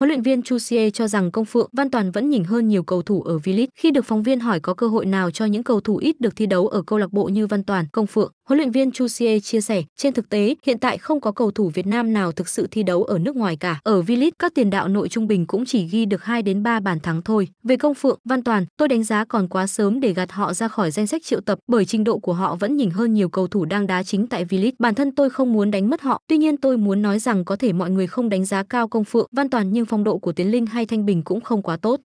Huấn luyện viên Chu Xie cho rằng công Phượng Văn Toàn vẫn nhỉnh hơn nhiều cầu thủ ở V-League. Khi được phóng viên hỏi có cơ hội nào cho những cầu thủ ít được thi đấu ở câu lạc bộ như Văn Toàn, công Phượng Huấn luyện viên Chu Xie chia sẻ, trên thực tế, hiện tại không có cầu thủ Việt Nam nào thực sự thi đấu ở nước ngoài cả. Ở V-League, các tiền đạo nội trung bình cũng chỉ ghi được 2 đến 3 bàn thắng thôi. Về Công Phượng, Văn Toàn, tôi đánh giá còn quá sớm để gạt họ ra khỏi danh sách triệu tập bởi trình độ của họ vẫn nhỉnh hơn nhiều cầu thủ đang đá chính tại V-League. Bản thân tôi không muốn đánh mất họ, tuy nhiên tôi muốn nói rằng có thể mọi người không đánh giá cao Công Phượng, Văn Toàn nhưng phong độ của Tiến Linh hay Thanh Bình cũng không quá tốt.